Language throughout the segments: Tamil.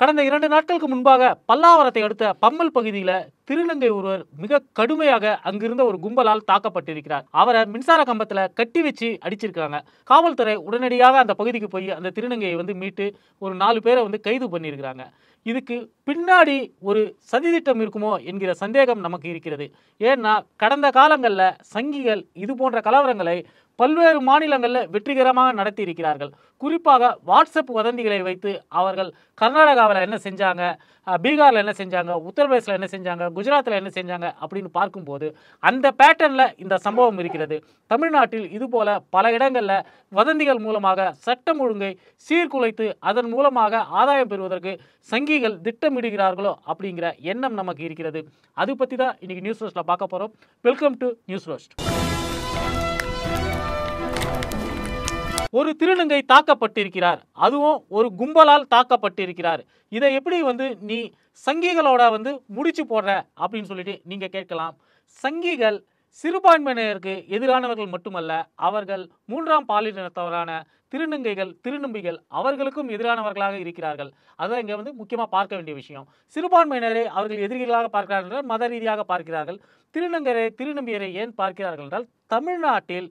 கடந்த இரண்டு நாட்களுக்கு முன்பாக பல்லாவரத்தை அடுத்த பம்மல் பகுதியில் திருநங்கை ஒருவர் மிக கடுமையாக அங்கிருந்த ஒரு கும்பலால் தாக்கப்பட்டிருக்கிறார் அவரை மின்சார கம்பத்தில் கட்டி வச்சு அடிச்சிருக்காங்க காவல்துறை உடனடியாக அந்த பகுதிக்கு போய் அந்த திருநங்கையை வந்து மீட்டு ஒரு நாலு பேரை வந்து கைது பண்ணியிருக்கிறாங்க இதுக்கு பின்னாடி ஒரு சதித்திட்டம் இருக்குமோ என்கிற சந்தேகம் நமக்கு இருக்கிறது ஏன்னா கடந்த காலங்களில் சங்கிகள் இது போன்ற கலவரங்களை பல்வேறு மாநிலங்களில் வெற்றிகரமாக நடத்தி இருக்கிறார்கள் குறிப்பாக வாட்ஸ்அப் வதந்திகளை வைத்து அவர்கள் கர்நாடகாவில் என்ன செஞ்சாங்க பீகாரில் என்ன செஞ்சாங்க உத்தரப்பிரதேசில் என்ன செஞ்சாங்க குஜராத்தில் என்ன செஞ்சாங்க அப்படின்னு பார்க்கும்போது அந்த பேட்டர்னில் இந்த சம்பவம் இருக்கிறது தமிழ்நாட்டில் இதுபோல பல இடங்களில் வதந்திகள் மூலமாக சட்டம் ஒழுங்கை சீர்குலைத்து அதன் மூலமாக ஆதாயம் பெறுவதற்கு சங்கிகள் திட்டமிடுகிறார்களோ அப்படிங்கிற எண்ணம் நமக்கு இருக்கிறது அது பற்றி தான் இன்றைக்கி நியூஸ் ரோஸ்ட்டில் பார்க்க போகிறோம் வெல்கம் டு நியூஸ் ரோஸ்ட் ஒரு திருநங்கை தாக்கப்பட்டிருக்கிறார் அதுவும் ஒரு கும்பலால் தாக்கப்பட்டிருக்கிறார் இதை எப்படி வந்து நீ சங்கிகளோட வந்து முடிச்சு போடுற அப்படின்னு சொல்லிட்டு நீங்கள் கேட்கலாம் சங்கிகள் சிறுபான்மையினருக்கு எதிரானவர்கள் மட்டுமல்ல அவர்கள் மூன்றாம் பாலினத்தவரான திருநங்கைகள் திருநம்பிகள் அவர்களுக்கும் எதிரானவர்களாக இருக்கிறார்கள் அதுதான் இங்கே வந்து முக்கியமாக பார்க்க வேண்டிய விஷயம் சிறுபான்மையினரை அவர்கள் எதிரிகளாக பார்க்கிறார்கள் என்றால் மத ரீதியாக பார்க்கிறார்கள் திருநங்கரை திருநம்பியரை ஏன் பார்க்கிறார்கள் என்றால் தமிழ்நாட்டில்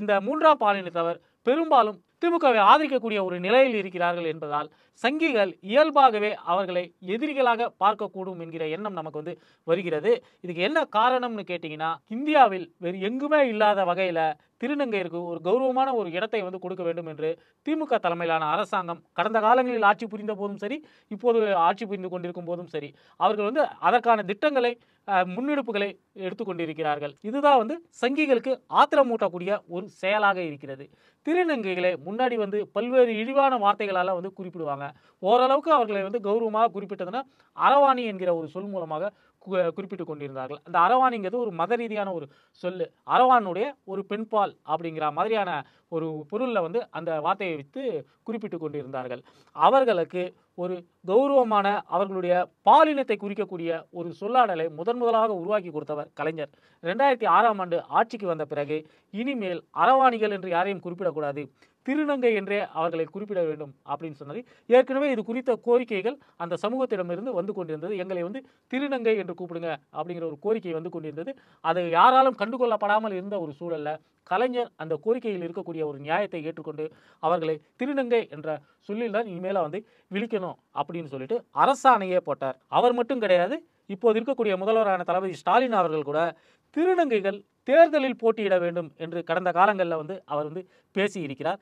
இந்த மூன்றாம் பாலினத்தவர் பெரும்பாலும் திமுகவை ஆதரிக்கக்கூடிய ஒரு நிலையில் இருக்கிறார்கள் என்பதால் சங்கிகள் இயல்பாகவே அவர்களை எதிரிகளாக பார்க்கக்கூடும் என்கிற எண்ணம் நமக்கு வந்து வருகிறது இதுக்கு என்ன காரணம்னு கேட்டிங்கன்னா இந்தியாவில் வேறு எங்குமே இல்லாத வகையில் திருநங்கையருக்கு ஒரு கௌரவமான ஒரு இடத்தை வந்து கொடுக்க வேண்டும் என்று திமுக தலைமையிலான அரசாங்கம் கடந்த காலங்களில் ஆட்சி புரிந்த போதும் சரி இப்போது ஆட்சி புரிந்து கொண்டிருக்கும் போதும் சரி அவர்கள் வந்து அதற்கான திட்டங்களை முன்னெடுப்புகளை எடுத்துக்கொண்டிருக்கிறார்கள் இதுதான் வந்து சங்கிகளுக்கு ஆத்திரமூட்டக்கூடிய ஒரு செயலாக இருக்கிறது திருநங்கைகளை முன்னாடி வந்து பல்வேறு இழிவான வார்த்தைகளால் வந்து குறிப்பிடுவாங்க ஓரளவுக்கு அவர்களை வந்து கௌரவமாக குறிப்பிட்டதுன்னா அரவாணி என்கிற ஒரு சொல் மூலமாக குறிப்பிட்டு கொண்டிருந்தார்கள் அந்த அரவானிங்கிறது ஒரு மத ரீதியான ஒரு சொல்லு அரவானுடைய ஒரு பெண்பால் அப்படிங்கிற மாதிரியான ஒரு பொருளில் வந்து அந்த வார்த்தையை வைத்து குறிப்பிட்டு கொண்டிருந்தார்கள் அவர்களுக்கு ஒரு கௌரவமான அவர்களுடைய பாலினத்தை குறிக்கக்கூடிய ஒரு சொல்லாடலை முதன் முதலாக உருவாக்கி கொடுத்தவர் கலைஞர் ரெண்டாயிரத்தி ஆறாம் ஆண்டு ஆட்சிக்கு வந்த பிறகு இனிமேல் அரவாணிகள் என்று யாரையும் குறிப்பிடக்கூடாது திருநங்கை என்றே அவர்களை குறிப்பிட வேண்டும் அப்படின்னு சொன்னது ஏற்கனவே இது குறித்த கோரிக்கைகள் அந்த சமூகத்திடமிருந்து வந்து கொண்டிருந்தது எங்களை வந்து திருநங்கை என்று கூப்பிடுங்க அப்படிங்கிற ஒரு கோரிக்கை வந்து கொண்டிருந்தது அதை யாராலும் கண்டுகொள்ளப்படாமல் இருந்த ஒரு சூழலில் கலைஞர் அந்த கோரிக்கையில் இருக்கக்கூடிய ஒரு நியாயத்தை ஏற்றுக்கொண்டு அவர்களை திருநங்கை என்ற சொல்லில் தான் இனிமேல வந்து விழிக்கணும் அப்படின்னு சொல்லிட்டு அரசாணையே போட்டார் அவர் மட்டும் கிடையாது இப்போது இருக்கக்கூடிய முதல்வரான தளபதி ஸ்டாலின் அவர்கள் கூட திருநங்கைகள் தேர்தலில் போட்டியிட வேண்டும் என்று கடந்த காலங்களில் வந்து அவர் வந்து பேசியிருக்கிறார்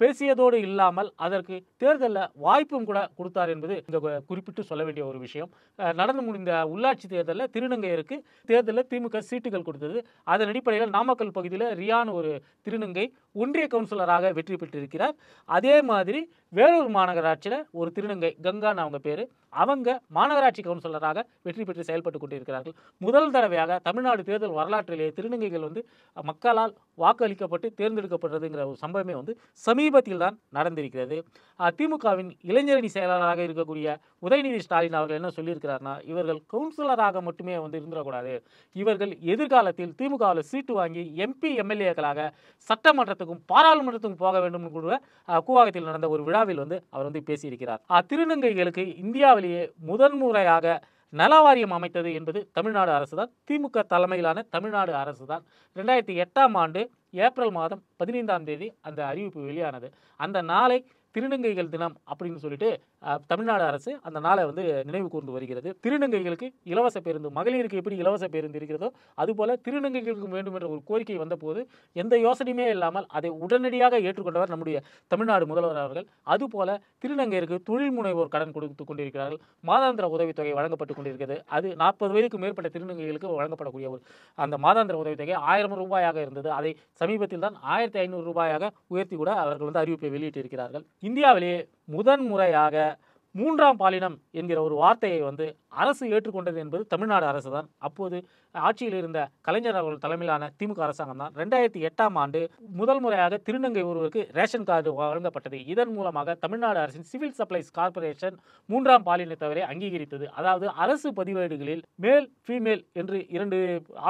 பேசியதோடு இல்லாமல் அதற்கு தேர்தலில் வாய்ப்பும் கூட கொடுத்தார் என்பது இந்த குறிப்பிட்டு சொல்ல வேண்டிய ஒரு விஷயம் நடந்து முடிந்த உள்ளாட்சி தேர்தலில் திருநங்கையருக்கு தேர்தலில் திமுக சீட்டுகள் கொடுத்தது அதன் அடிப்படையில் நாமக்கல் பகுதியில் ரியான் ஒரு திருநங்கை ஒன்றிய கவுன்சிலராக வெற்றி பெற்றிருக்கிறார் அதே மாதிரி வேலூர் மாநகராட்சியில் ஒரு திருநங்கை கங்கான்னு அவங்க பேர் அவங்க மாநகராட்சி கவுன்சிலராக வெற்றி பெற்று செயல்பட்டு கொண்டிருக்கிறார்கள் முதல் தடவையாக தமிழ்நாடு தேர்தல் வரலாற்றிலேயே திருநங்கை கொள்கைகள் வந்து மக்களால் வாக்களிக்கப்பட்டு தேர்ந்தெடுக்கப்படுறதுங்கிற ஒரு சம்பவமே வந்து சமீபத்தில் தான் நடந்திருக்கிறது திமுகவின் இளைஞரணி செயலாளராக இருக்கக்கூடிய உதயநிதி ஸ்டாலின் அவர்கள் என்ன சொல்லியிருக்கிறார்னா இவர்கள் கவுன்சிலராக மட்டுமே வந்து இருந்துடக்கூடாது இவர்கள் எதிர்காலத்தில் திமுகவில் சீட்டு வாங்கி எம்பி எம்எல்ஏக்களாக சட்டமன்றத்துக்கும் பாராளுமன்றத்துக்கும் போக வேண்டும் கூட கூவாகத்தில் நடந்த ஒரு விழாவில் வந்து அவர் வந்து பேசியிருக்கிறார் திருநங்கைகளுக்கு இந்தியாவிலேயே முதன்முறையாக நல வாரியம் அமைத்தது என்பது தமிழ்நாடு அரசு தான் திமுக தலைமையிலான தமிழ்நாடு அரசு தான் ரெண்டாயிரத்தி எட்டாம் ஆண்டு ஏப்ரல் மாதம் பதினைந்தாம் தேதி அந்த அறிவிப்பு வெளியானது அந்த நாளை திருநங்கைகள் தினம் அப்படின்னு சொல்லிட்டு தமிழ்நாடு அரசு அந்த நாளை வந்து நினைவு கூர்ந்து வருகிறது திருநங்கைகளுக்கு இலவச பேருந்து மகளிருக்கு எப்படி இலவச பேருந்து இருக்கிறதோ போல திருநங்கைகளுக்கு வேண்டும் என்ற ஒரு கோரிக்கை வந்தபோது எந்த யோசனையுமே இல்லாமல் அதை உடனடியாக ஏற்றுக்கொண்டவர் நம்முடைய தமிழ்நாடு முதல்வர் அவர்கள் அதுபோல திருநங்கையருக்கு தொழில் முனைவோர் கடன் கொடுத்து கொண்டிருக்கிறார்கள் மாதாந்திர உதவித்தொகை வழங்கப்பட்டு கொண்டிருக்கிறது அது நாற்பது வயதுக்கு மேற்பட்ட திருநங்கைகளுக்கு வழங்கப்படக்கூடிய ஒரு அந்த மாதாந்திர உதவித்தொகை ஆயிரம் ரூபாயாக இருந்தது அதை சமீபத்தில் தான் ஆயிரத்தி ஐநூறு ரூபாயாக உயர்த்தி கூட அவர்கள் வந்து அறிவிப்பை வெளியிட்டிருக்கிறார்கள் இந்தியாவிலே முதன் முறையாக மூன்றாம் பாலினம் என்கிற ஒரு வார்த்தையை வந்து அரசு ஏற்றுக்கொண்டது என்பது தமிழ்நாடு அரசு தான் அப்போது ஆட்சியில் இருந்த கலைஞர் அவர்கள் தலைமையிலான திமுக அரசாங்கம் தான் ரெண்டாயிரத்தி எட்டாம் ஆண்டு முதல் முறையாக திருநங்கை ஒருவருக்கு ரேஷன் கார்டு வழங்கப்பட்டது இதன் மூலமாக தமிழ்நாடு அரசின் சிவில் சப்ளைஸ் கார்பரேஷன் மூன்றாம் பாலினத்தவரை அங்கீகரித்தது அதாவது அரசு பதிவேடுகளில் மேல் ஃபீமேல் என்று இரண்டு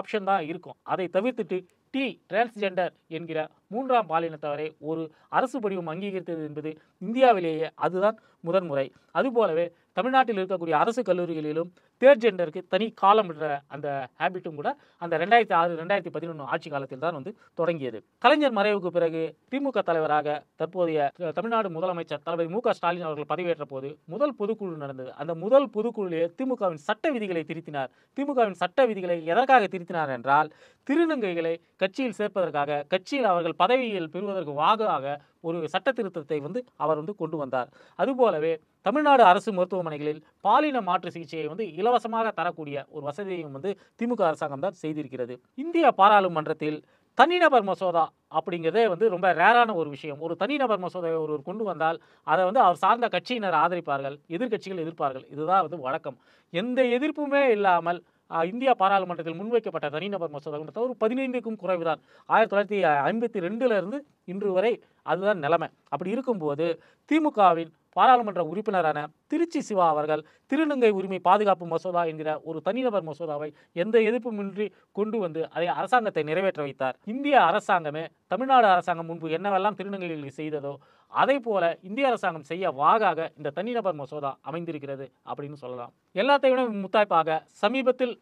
ஆப்ஷன் தான் இருக்கும் அதை தவிர்த்துட்டு டி டிரான்ஸ்ஜெண்டர் என்கிற மூன்றாம் பாலினத்தவரை ஒரு அரசு படிவம் அங்கீகரித்தது என்பது இந்தியாவிலேயே அதுதான் முதன்முறை அதுபோலவே தமிழ்நாட்டில் இருக்கக்கூடிய அரசு கல்லூரிகளிலும் தேர்ட் ஜெண்டருக்கு தனி காலம் என்ற அந்த ஹேபிட்டும் கூட அந்த ரெண்டாயிரத்தி ஆறு ரெண்டாயிரத்தி பதினொன்று ஆட்சி காலத்தில் தான் வந்து தொடங்கியது கலைஞர் மறைவுக்கு பிறகு திமுக தலைவராக தற்போதைய தமிழ்நாடு முதலமைச்சர் தளபதி மு ஸ்டாலின் அவர்கள் பதவியேற்ற போது முதல் பொதுக்குழு நடந்தது அந்த முதல் பொதுக்குழுவிலே திமுகவின் சட்ட விதிகளை திருத்தினார் திமுகவின் சட்ட விதிகளை எதற்காக திருத்தினார் என்றால் திருநங்கைகளை கட்சியில் சேர்ப்பதற்காக கட்சியில் அவர்கள் பதவியில் பெறுவதற்கு வாகாக ஒரு சட்ட திருத்தத்தை வந்து அவர் வந்து கொண்டு வந்தார் அதுபோலவே தமிழ்நாடு அரசு மருத்துவமனைகளில் பாலின மாற்று சிகிச்சையை வந்து இலவசமாக தரக்கூடிய ஒரு வசதியையும் வந்து திமுக அரசாங்கம் தான் செய்திருக்கிறது இந்திய பாராளுமன்றத்தில் தனிநபர் மசோதா அப்படிங்கிறதே வந்து ரொம்ப ரேரான ஒரு விஷயம் ஒரு தனிநபர் மசோதாவை ஒருவர் கொண்டு வந்தால் அதை வந்து அவர் சார்ந்த கட்சியினர் ஆதரிப்பார்கள் எதிர்கட்சிகள் எதிர்ப்பார்கள் இதுதான் வந்து வழக்கம் எந்த எதிர்ப்புமே இல்லாமல் இந்தியா பாராளுமன்றத்தில் முன்வைக்கப்பட்ட தனிநபர் கொண்ட ஒரு பதினைந்துக்கும் குறைவுதான் ஆயிரத்தி தொள்ளாயிரத்தி ஐம்பத்தி ரெண்டுலேருந்து இன்று வரை அதுதான் நிலைமை அப்படி இருக்கும்போது திமுகவின் பாராளுமன்ற உறுப்பினரான திருச்சி சிவா அவர்கள் திருநங்கை உரிமை பாதுகாப்பு மசோதா என்கிற ஒரு தனிநபர் மசோதாவை எந்த எதிர்ப்புமின்றி கொண்டு வந்து அதை அரசாங்கத்தை நிறைவேற்ற வைத்தார் இந்திய அரசாங்கமே தமிழ்நாடு அரசாங்கம் முன்பு என்னவெல்லாம் திருநங்கைகளுக்கு செய்ததோ அதே போல இந்திய அரசாங்கம் செய்ய வாகாக இந்த தனிநபர் மசோதா அமைந்திருக்கிறது அப்படின்னு சொல்லலாம் எல்லாத்தையும் முத்தாய்ப்பாக சமீபத்தில்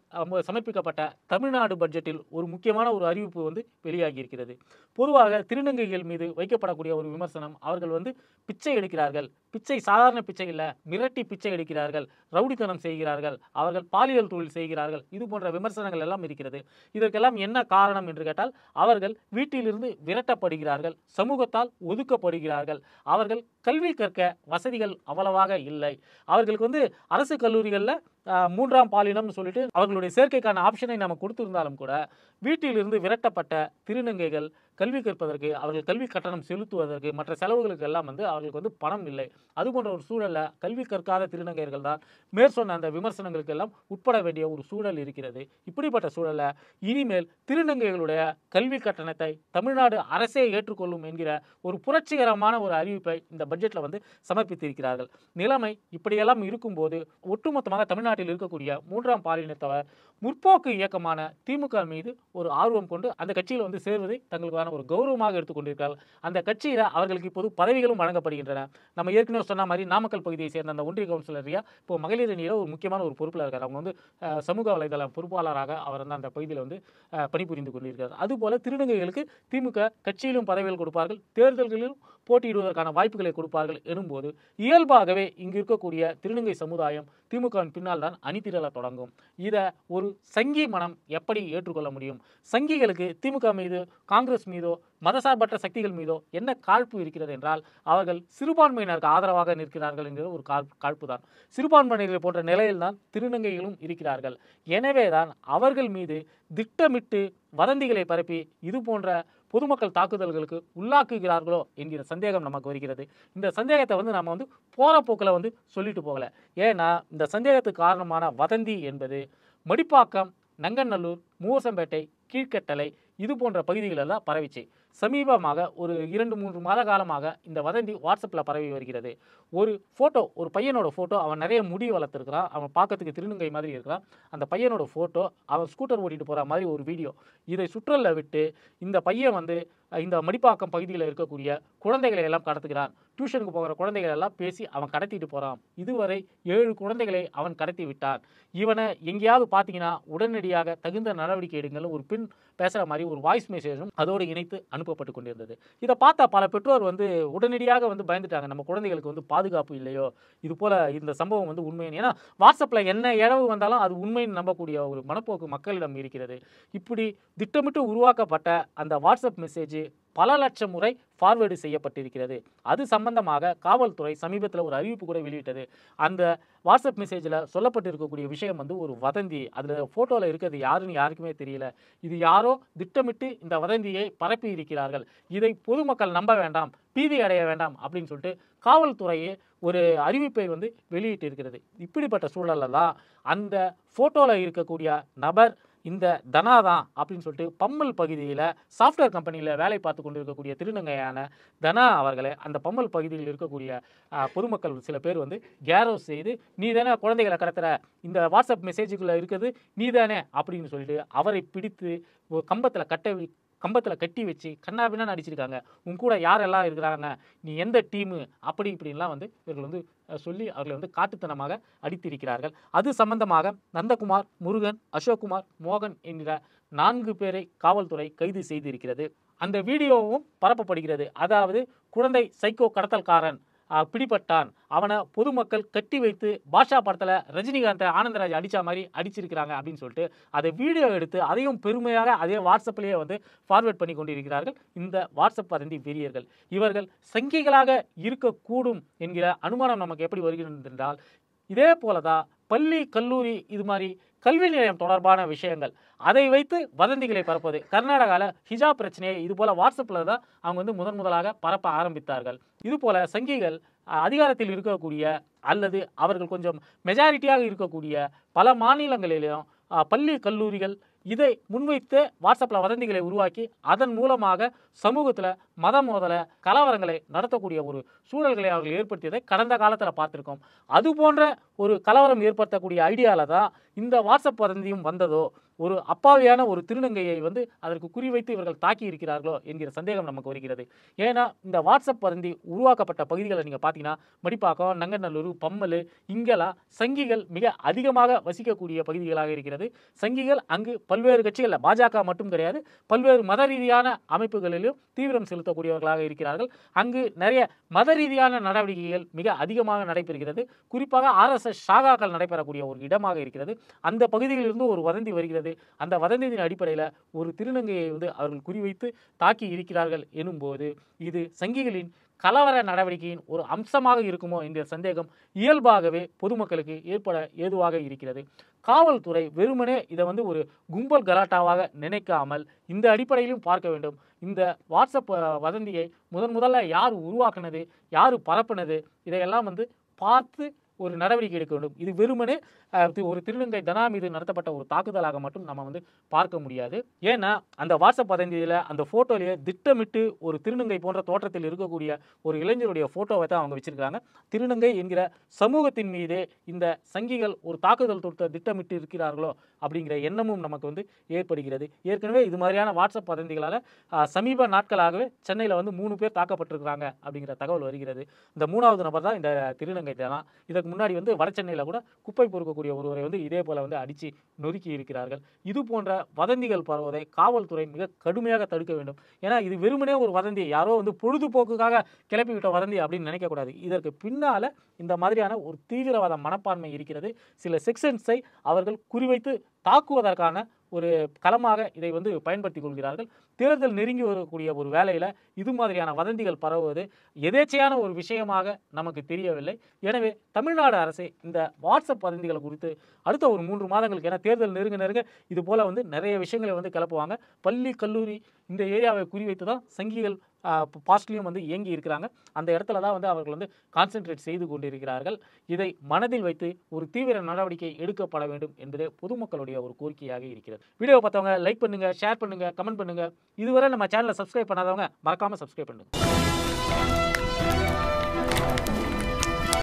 சமர்ப்பிக்கப்பட்ட தமிழ்நாடு பட்ஜெட்டில் ஒரு முக்கியமான ஒரு அறிவிப்பு வந்து வெளியாகி இருக்கிறது பொதுவாக திருநங்கைகள் மீது வைக்கப்படக்கூடிய ஒரு விமர்சனம் அவர்கள் வந்து பிச்சை எடுக்கிறார்கள் பிச்சை சாதாரண பிச்சை இல்லை மிரட்டி பிச்சை எடுக்கிறார்கள் ரவுடித்தனம் செய்கிறார்கள் அவர்கள் பாலியல் தொழில் செய்கிறார்கள் இது போன்ற விமர்சனங்கள் எல்லாம் இருக்கிறது இதற்கெல்லாம் என்ன காரணம் என்று கேட்டால் அவர்கள் வீட்டிலிருந்து விரட்டப்படுகிறார்கள் சமூகத்தால் ஒதுக்கப்படுகிறார்கள் இருக்கிறார்கள் அவர்கள் கல்வி கற்க வசதிகள் அவ்வளவாக இல்லை அவர்களுக்கு வந்து அரசு கல்லூரிகளில் மூன்றாம் பாலினம்னு சொல்லிட்டு அவர்களுடைய சேர்க்கைக்கான ஆப்ஷனை நம்ம கொடுத்துருந்தாலும் கூட வீட்டிலிருந்து விரட்டப்பட்ட திருநங்கைகள் கல்வி கற்பதற்கு அவர்கள் கல்வி கட்டணம் செலுத்துவதற்கு மற்ற செலவுகளுக்கு எல்லாம் வந்து அவர்களுக்கு வந்து பணம் இல்லை அது போன்ற ஒரு சூழலில் கல்வி கற்காத திருநங்கையர்கள் தான் மேற்சொன்ன அந்த விமர்சனங்களுக்கு எல்லாம் உட்பட வேண்டிய ஒரு சூழல் இருக்கிறது இப்படிப்பட்ட சூழலில் இனிமேல் திருநங்கைகளுடைய கல்வி கட்டணத்தை தமிழ்நாடு அரசே ஏற்றுக்கொள்ளும் என்கிற ஒரு புரட்சிகரமான ஒரு அறிவிப்பை இந்த பட்ஜெட்டில் வந்து சமர்ப்பித்திருக்கிறார்கள் நிலைமை இப்படியெல்லாம் இருக்கும்போது ஒட்டுமொத்தமாக தமிழ்நாட்டில் இருக்கக்கூடிய மூன்றாம் பாலினத்தவர் முற்போக்கு இயக்கமான திமுக மீது ஒரு ஆர்வம் கொண்டு அந்த கட்சியில் வந்து சேர்வதை தங்களுக்கு அவர்களுக்கான ஒரு கௌரவமாக எடுத்துக்கொண்டிருக்கிறார் அந்த கட்சியில் அவர்களுக்கு இப்போது பதவிகளும் வழங்கப்படுகின்றன நம்ம ஏற்கனவே சொன்ன மாதிரி நாமக்கல் பகுதியை சேர்ந்த அந்த ஒன்றிய கவுன்சிலர் ரியா இப்போ மகளிர் அணியில் ஒரு முக்கியமான ஒரு பொறுப்பில் இருக்கார் அவங்க வந்து சமூக வலைதள பொறுப்பாளராக அவர் வந்து அந்த பகுதியில் வந்து பணிபுரிந்து கொண்டிருக்கிறார் அதுபோல் திருநங்கைகளுக்கு திமுக கட்சியிலும் பதவிகள் கொடுப்பார்கள் தேர்தல்களிலும் போட்டியிடுவதற்கான வாய்ப்புகளை கொடுப்பார்கள் எனும்போது இயல்பாகவே இங்கு இருக்கக்கூடிய திருநங்கை சமுதாயம் திமுகவின் பின்னால் தான் அணிதிரள தொடங்கும் இதை ஒரு சங்கி மனம் எப்படி ஏற்றுக்கொள்ள முடியும் சங்கிகளுக்கு திமுக மீது காங்கிரஸ் மீது மீதோ மதசார்பற்ற சக்திகள் மீதோ என்ன காழ்ப்பு இருக்கிறது என்றால் அவர்கள் சிறுபான்மையினருக்கு ஆதரவாக நிற்கிறார்கள் என்கிற ஒரு காழ்ப்பு தான் சிறுபான்மையினர் போன்ற நிலையில்தான் திருநங்கைகளும் இருக்கிறார்கள் எனவேதான் அவர்கள் மீது திட்டமிட்டு வதந்திகளை பரப்பி இது போன்ற பொதுமக்கள் தாக்குதல்களுக்கு உள்ளாக்குகிறார்களோ என்கிற சந்தேகம் நமக்கு வருகிறது இந்த சந்தேகத்தை வந்து நம்ம வந்து போகிற போக்கில் வந்து சொல்லிட்டு போகல ஏன்னா இந்த சந்தேகத்துக்கு காரணமான வதந்தி என்பது மடிப்பாக்கம் நங்கநல்லூர் மூவசம்பேட்டை கீழ்கட்டளை இது போன்ற பகுதிகளெல்லாம் பரவிச்சு சமீபமாக ஒரு இரண்டு மூன்று மாத காலமாக இந்த வதந்தி வாட்ஸ்அப்பில் பரவி வருகிறது ஒரு ஃபோட்டோ ஒரு பையனோட ஃபோட்டோ அவன் நிறைய முடி வளர்த்துருக்கிறான் அவன் பார்க்கறதுக்கு திருநங்கை மாதிரி இருக்கிறான் அந்த பையனோட ஃபோட்டோ அவன் ஸ்கூட்டர் ஓட்டிகிட்டு போகிற மாதிரி ஒரு வீடியோ இதை சுற்றலில் விட்டு இந்த பையன் வந்து இந்த மடிப்பாக்கம் பகுதியில் இருக்கக்கூடிய குழந்தைகளை எல்லாம் கடத்துக்கிறான் டியூஷனுக்கு போகிற குழந்தைகள் எல்லாம் பேசி அவன் கடத்திட்டு போகிறான் இதுவரை ஏழு குழந்தைகளை அவன் கடத்தி விட்டான் இவனை எங்கேயாவது பார்த்தீங்கன்னா உடனடியாக தகுந்த நடவடிக்கை எடுங்கள் ஒரு பின் பேசுகிற மாதிரி ஒரு வாய்ஸ் மெசேஜும் அதோடு இணைத்து அனுப்பப்பட்டு கொண்டிருந்தது இதை பார்த்தா பல பெற்றோர் வந்து உடனடியாக வந்து பயந்துட்டாங்க நம்ம குழந்தைகளுக்கு வந்து பாதுகாப்பு இல்லையோ இது போல் இந்த சம்பவம் வந்து உண்மைன்னு ஏன்னா வாட்ஸ்அப்பில் என்ன இழவு வந்தாலும் அது உண்மைன்னு நம்பக்கூடிய ஒரு மனப்போக்கு மக்களிடம் இருக்கிறது இப்படி திட்டமிட்டு உருவாக்கப்பட்ட அந்த வாட்ஸ்அப் மெசேஜ் பல லட்சம் முறை ஃபார்வேர்டு செய்யப்பட்டிருக்கிறது அது சம்பந்தமாக காவல்துறை சமீபத்தில் ஒரு அறிவிப்பு கூட வெளியிட்டது அந்த வாட்ஸ்அப் மெசேஜில் சொல்லப்பட்டிருக்கக்கூடிய விஷயம் வந்து ஒரு வதந்தி அதில் ஃபோட்டோவில் இருக்கிறது யாருன்னு யாருக்குமே தெரியல இது யாரோ திட்டமிட்டு இந்த வதந்தியை பரப்பி இருக்கிறார்கள் இதை பொதுமக்கள் நம்ப வேண்டாம் பீதி அடைய வேண்டாம் அப்படின்னு சொல்லிட்டு காவல்துறையே ஒரு அறிவிப்பை வந்து வெளியிட்டிருக்கிறது இப்படிப்பட்ட சூழலில் தான் அந்த ஃபோட்டோவில் இருக்கக்கூடிய நபர் இந்த தனா தான் அப்படின்னு சொல்லிட்டு பம்மல் பகுதியில் சாஃப்ட்வேர் கம்பெனியில் வேலை பார்த்து கொண்டு இருக்கக்கூடிய திருநங்கையான தனா அவர்களை அந்த பம்மல் பகுதியில் இருக்கக்கூடிய பொதுமக்கள் சில பேர் வந்து கேரோஸ் செய்து நீ தானே குழந்தைகளை கடத்துகிற இந்த வாட்ஸ்அப் மெசேஜுக்குள்ளே இருக்குது நீ தானே அப்படின்னு சொல்லிட்டு அவரை பிடித்து கம்பத்தில் கட்ட கம்பத்தில் கட்டி வச்சு கண்ணாபின்னா நடிச்சிருக்காங்க உன் கூட யாரெல்லாம் இருக்கிறாங்க நீ எந்த டீமு அப்படி இப்படின்லாம் வந்து இவர்கள் வந்து சொல்லி அவர்களை வந்து காட்டுத்தனமாக அடித்திருக்கிறார்கள் அது சம்பந்தமாக நந்தகுமார் முருகன் அசோக்குமார் மோகன் என்கிற நான்கு பேரை காவல்துறை கைது செய்திருக்கிறது அந்த வீடியோவும் பரப்பப்படுகிறது அதாவது குழந்தை சைக்கோ கடத்தல்காரன் பிடிபட்டான் அவனை பொதுமக்கள் கட்டி வைத்து பாஷா படத்தில் ரஜினிகாந்தை ஆனந்தராஜ் அடித்த மாதிரி அடிச்சிருக்கிறாங்க அப்படின்னு சொல்லிட்டு அதை வீடியோ எடுத்து அதையும் பெருமையாக அதே வாட்ஸ்அப்லேயே வந்து ஃபார்வேர்ட் பண்ணி கொண்டிருக்கிறார்கள் இந்த வாட்ஸ்அப் வதந்தி வெறியர்கள் இவர்கள் சங்கிகளாக இருக்கக்கூடும் என்கிற அனுமானம் நமக்கு எப்படி வருகிறது என்றால் இதே போல தான் பள்ளி கல்லூரி இது மாதிரி கல்வி நிலையம் தொடர்பான விஷயங்கள் அதை வைத்து வதந்திகளை பரப்புவது கர்நாடகாவில் ஹிஜாப் பிரச்சனையை இது போல் வாட்ஸ்அப்பில் தான் அவங்க வந்து முதன் முதலாக பரப்ப ஆரம்பித்தார்கள் இது போல் சங்கிகள் அதிகாரத்தில் இருக்கக்கூடிய அல்லது அவர்கள் கொஞ்சம் மெஜாரிட்டியாக இருக்கக்கூடிய பல மாநிலங்களிலும் பள்ளி கல்லூரிகள் இதை முன்வைத்து வாட்ஸ்அப்பில் வதந்திகளை உருவாக்கி அதன் மூலமாக சமூகத்தில் மத மோதலை கலவரங்களை நடத்தக்கூடிய ஒரு சூழல்களை அவர்கள் ஏற்படுத்தியதை கடந்த காலத்தில் பார்த்துருக்கோம் அது போன்ற ஒரு கலவரம் ஏற்படுத்தக்கூடிய ஐடியாவில் தான் இந்த வாட்ஸ்அப் வதந்தியும் வந்ததோ ஒரு அப்பாவியான ஒரு திருநங்கையை வந்து அதற்கு குறிவைத்து இவர்கள் தாக்கி இருக்கிறார்களோ என்கிற சந்தேகம் நமக்கு வருகிறது ஏன்னா இந்த வாட்ஸ்அப் பருந்தி உருவாக்கப்பட்ட பகுதிகளை நீங்கள் பார்த்தீங்கன்னா மடிப்பாக்கம் நங்கநல்லூர் பம்மல் இங்கலா சங்கிகள் மிக அதிகமாக வசிக்கக்கூடிய பகுதிகளாக இருக்கிறது சங்கிகள் அங்கு பல்வேறு கட்சிகளில் பாஜக மட்டும் கிடையாது பல்வேறு மத ரீதியான அமைப்புகளிலும் தீவிரம் செலுத்த பயன்படுத்தக்கூடியவர்களாக இருக்கிறார்கள் அங்கு நிறைய மத ரீதியான நடவடிக்கைகள் மிக அதிகமாக நடைபெறுகிறது குறிப்பாக ஆர்எஸ்எஸ் சாகாக்கள் நடைபெறக்கூடிய ஒரு இடமாக இருக்கிறது அந்த பகுதியிலிருந்து ஒரு வதந்தி வருகிறது அந்த வதந்தியின் அடிப்படையில் ஒரு திருநங்கையை வந்து அவர்கள் குறிவைத்து தாக்கி இருக்கிறார்கள் எனும்போது இது சங்கிகளின் கலவர நடவடிக்கையின் ஒரு அம்சமாக இருக்குமோ என்ற சந்தேகம் இயல்பாகவே பொதுமக்களுக்கு ஏற்பட ஏதுவாக இருக்கிறது காவல்துறை வெறுமனே இதை வந்து ஒரு கும்பல் கலாட்டாவாக நினைக்காமல் இந்த அடிப்படையிலும் பார்க்க வேண்டும் இந்த வாட்ஸ்அப் வதந்தியை முதன் முதல்ல யார் உருவாக்குனது யார் பரப்புனது இதையெல்லாம் வந்து பார்த்து ஒரு நடவடிக்கை எடுக்க வேண்டும் இது வெறுமனே ஒரு திருநங்கை தனா மீது நடத்தப்பட்ட ஒரு தாக்குதலாக மட்டும் நம்ம வந்து பார்க்க முடியாது ஏன்னா அந்த வாட்ஸ்அப் பதந்தியில் அந்த ஃபோட்டோலேயே திட்டமிட்டு ஒரு திருநங்கை போன்ற தோற்றத்தில் இருக்கக்கூடிய ஒரு இளைஞருடைய ஃபோட்டோவை தான் அவங்க வச்சுருக்காங்க திருநங்கை என்கிற சமூகத்தின் மீதே இந்த சங்கிகள் ஒரு தாக்குதல் தொடுத்த திட்டமிட்டு இருக்கிறார்களோ அப்படிங்கிற எண்ணமும் நமக்கு வந்து ஏற்படுகிறது ஏற்கனவே இது மாதிரியான வாட்ஸ்அப் பதந்திகளால் சமீப நாட்களாகவே சென்னையில் வந்து மூணு பேர் தாக்கப்பட்டிருக்கிறாங்க அப்படிங்கிற தகவல் வருகிறது இந்த மூணாவது நபர் தான் இந்த திருநங்கை தான் இதற்கு அதுக்கு முன்னாடி வந்து வட சென்னையில் கூட குப்பை பொறுக்கக்கூடிய ஒருவரை வந்து இதே போல் வந்து அடித்து நொறுக்கி இருக்கிறார்கள் இது போன்ற வதந்திகள் பரவுவதை காவல்துறை மிக கடுமையாக தடுக்க வேண்டும் ஏன்னா இது வெறுமனே ஒரு வதந்தி யாரோ வந்து பொழுதுபோக்குக்காக கிளப்பிவிட்ட வதந்தி அப்படின்னு நினைக்கக்கூடாது இதற்கு பின்னால் இந்த மாதிரியான ஒரு தீவிரவாத மனப்பான்மை இருக்கிறது சில செக்ஷன்ஸை அவர்கள் குறிவைத்து தாக்குவதற்கான ஒரு களமாக இதை வந்து பயன்படுத்தி கொள்கிறார்கள் தேர்தல் நெருங்கி வரக்கூடிய ஒரு வேலையில் இது மாதிரியான வதந்திகள் பரவுவது எதேச்சையான ஒரு விஷயமாக நமக்கு தெரியவில்லை எனவே தமிழ்நாடு அரசு இந்த வாட்ஸ்அப் வதந்திகளை குறித்து அடுத்த ஒரு மூன்று மாதங்களுக்கு ஏன்னா தேர்தல் நெருங்க நெருங்க இது போல் வந்து நிறைய விஷயங்களை வந்து கிளப்புவாங்க பள்ளி கல்லூரி இந்த ஏரியாவை குறிவைத்து தான் சங்கிகள் பாஸ்ட்லியும் வந்து இயங்கி இருக்கிறாங்க அந்த இடத்துல தான் வந்து அவர்கள் வந்து கான்சென்ட்ரேட் செய்து கொண்டிருக்கிறார்கள் இதை மனதில் வைத்து ஒரு தீவிர நடவடிக்கை எடுக்கப்பட வேண்டும் என்பதே பொதுமக்களுடைய ஒரு கோரிக்கையாக இருக்கிறது வீடியோ பார்த்தவங்க லைக் பண்ணுங்கள் ஷேர் பண்ணுங்கள் கமெண்ட் பண்ணுங்கள் இதுவரை நம்ம சேனலை சப்ஸ்கிரைப் பண்ணாதவங்க மறக்காமல் சப்ஸ்கிரைப் பண்ணுங்கள்